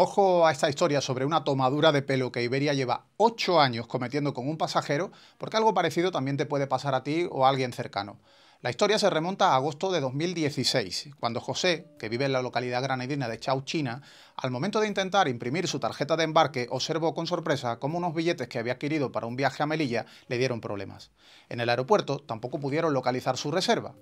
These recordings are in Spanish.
Ojo a esta historia sobre una tomadura de pelo que Iberia lleva 8 años cometiendo con un pasajero, porque algo parecido también te puede pasar a ti o a alguien cercano. La historia se remonta a agosto de 2016, cuando José, que vive en la localidad granadina de China, al momento de intentar imprimir su tarjeta de embarque, observó con sorpresa cómo unos billetes que había adquirido para un viaje a Melilla le dieron problemas. En el aeropuerto tampoco pudieron localizar su reserva.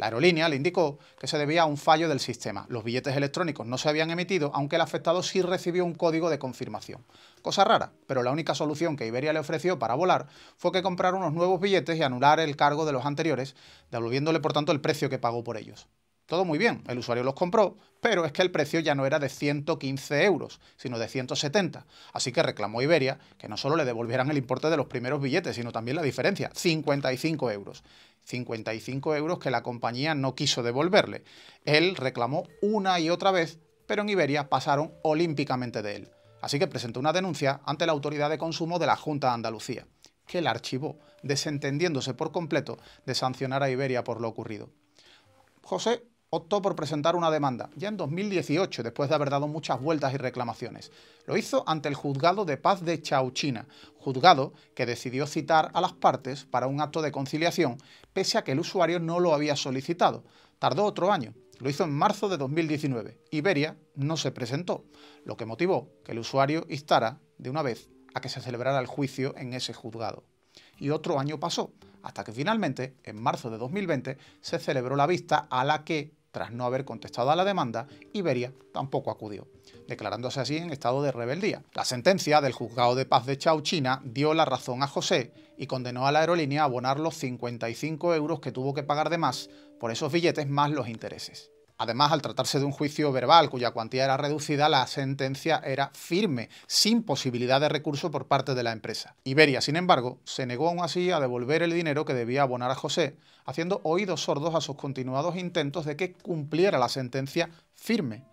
La aerolínea le indicó que se debía a un fallo del sistema. Los billetes electrónicos no se habían emitido, aunque el afectado sí recibió un código de confirmación. Cosa rara, pero la única solución que Iberia le ofreció para volar fue que comprara unos nuevos billetes y anular el cargo de los anteriores, devolviéndole por tanto el precio que pagó por ellos. Todo muy bien, el usuario los compró, pero es que el precio ya no era de 115 euros, sino de 170. Así que reclamó Iberia que no solo le devolvieran el importe de los primeros billetes, sino también la diferencia, 55 euros. 55 euros que la compañía no quiso devolverle. Él reclamó una y otra vez, pero en Iberia pasaron olímpicamente de él. Así que presentó una denuncia ante la Autoridad de Consumo de la Junta de Andalucía, que la archivó, desentendiéndose por completo de sancionar a Iberia por lo ocurrido. José optó por presentar una demanda, ya en 2018, después de haber dado muchas vueltas y reclamaciones. Lo hizo ante el Juzgado de Paz de Chauchina, juzgado que decidió citar a las partes para un acto de conciliación, pese a que el usuario no lo había solicitado. Tardó otro año, lo hizo en marzo de 2019. Iberia no se presentó, lo que motivó que el usuario instara, de una vez, a que se celebrara el juicio en ese juzgado. Y otro año pasó, hasta que finalmente, en marzo de 2020, se celebró la vista a la que tras no haber contestado a la demanda, Iberia tampoco acudió, declarándose así en estado de rebeldía. La sentencia del juzgado de paz de Chauchina dio la razón a José y condenó a la aerolínea a abonar los 55 euros que tuvo que pagar de más por esos billetes más los intereses. Además, al tratarse de un juicio verbal cuya cuantía era reducida, la sentencia era firme, sin posibilidad de recurso por parte de la empresa. Iberia, sin embargo, se negó aún así a devolver el dinero que debía abonar a José, haciendo oídos sordos a sus continuados intentos de que cumpliera la sentencia firme.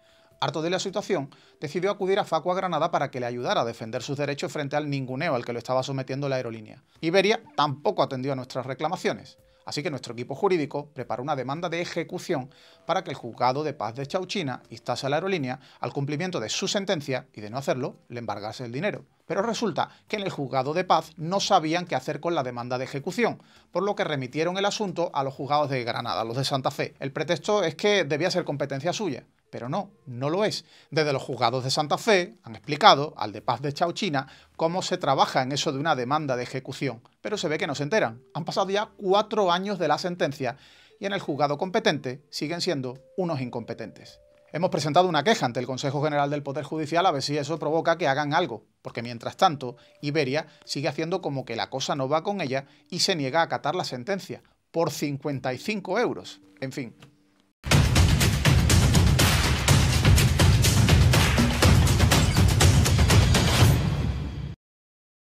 Harto de la situación, decidió acudir a Facua Granada para que le ayudara a defender sus derechos frente al ninguneo al que lo estaba sometiendo la aerolínea. Iberia tampoco atendió a nuestras reclamaciones. Así que nuestro equipo jurídico preparó una demanda de ejecución para que el juzgado de paz de Chauchina instase a la aerolínea al cumplimiento de su sentencia y de no hacerlo, le embargase el dinero. Pero resulta que en el juzgado de paz no sabían qué hacer con la demanda de ejecución, por lo que remitieron el asunto a los juzgados de Granada, los de Santa Fe. El pretexto es que debía ser competencia suya. Pero no, no lo es. Desde los juzgados de Santa Fe han explicado al de paz de Chauchina cómo se trabaja en eso de una demanda de ejecución, pero se ve que no se enteran. Han pasado ya cuatro años de la sentencia y en el juzgado competente siguen siendo unos incompetentes. Hemos presentado una queja ante el Consejo General del Poder Judicial a ver si eso provoca que hagan algo, porque mientras tanto, Iberia sigue haciendo como que la cosa no va con ella y se niega a acatar la sentencia, por 55 euros. En fin,